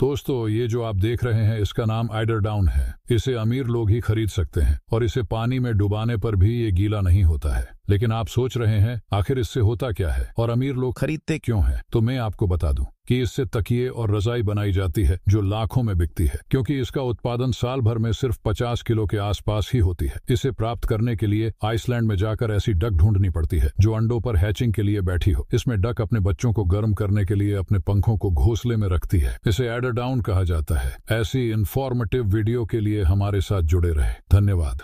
दोस्तों ये जो आप देख रहे हैं इसका नाम आइडर डाउन है इसे अमीर लोग ही खरीद सकते हैं और इसे पानी में डुबाने पर भी ये गीला नहीं होता है लेकिन आप सोच रहे हैं आखिर इससे होता क्या है और अमीर लोग खरीदते क्यों हैं तो मैं आपको बता दूं कि इससे तकिए और रजाई बनाई जाती है जो लाखों में बिकती है क्योंकि इसका उत्पादन साल भर में सिर्फ 50 किलो के आसपास ही होती है इसे प्राप्त करने के लिए आइसलैंड में जाकर ऐसी डक ढूंढनी पड़ती है जो अंडों पर हैचिंग के लिए बैठी हो इसमें डक अपने बच्चों को गर्म करने के लिए अपने पंखों को घोसले में रखती है इसे एडर डाउन कहा जाता है ऐसी इन्फॉर्मेटिव वीडियो के लिए हमारे साथ जुड़े रहे धन्यवाद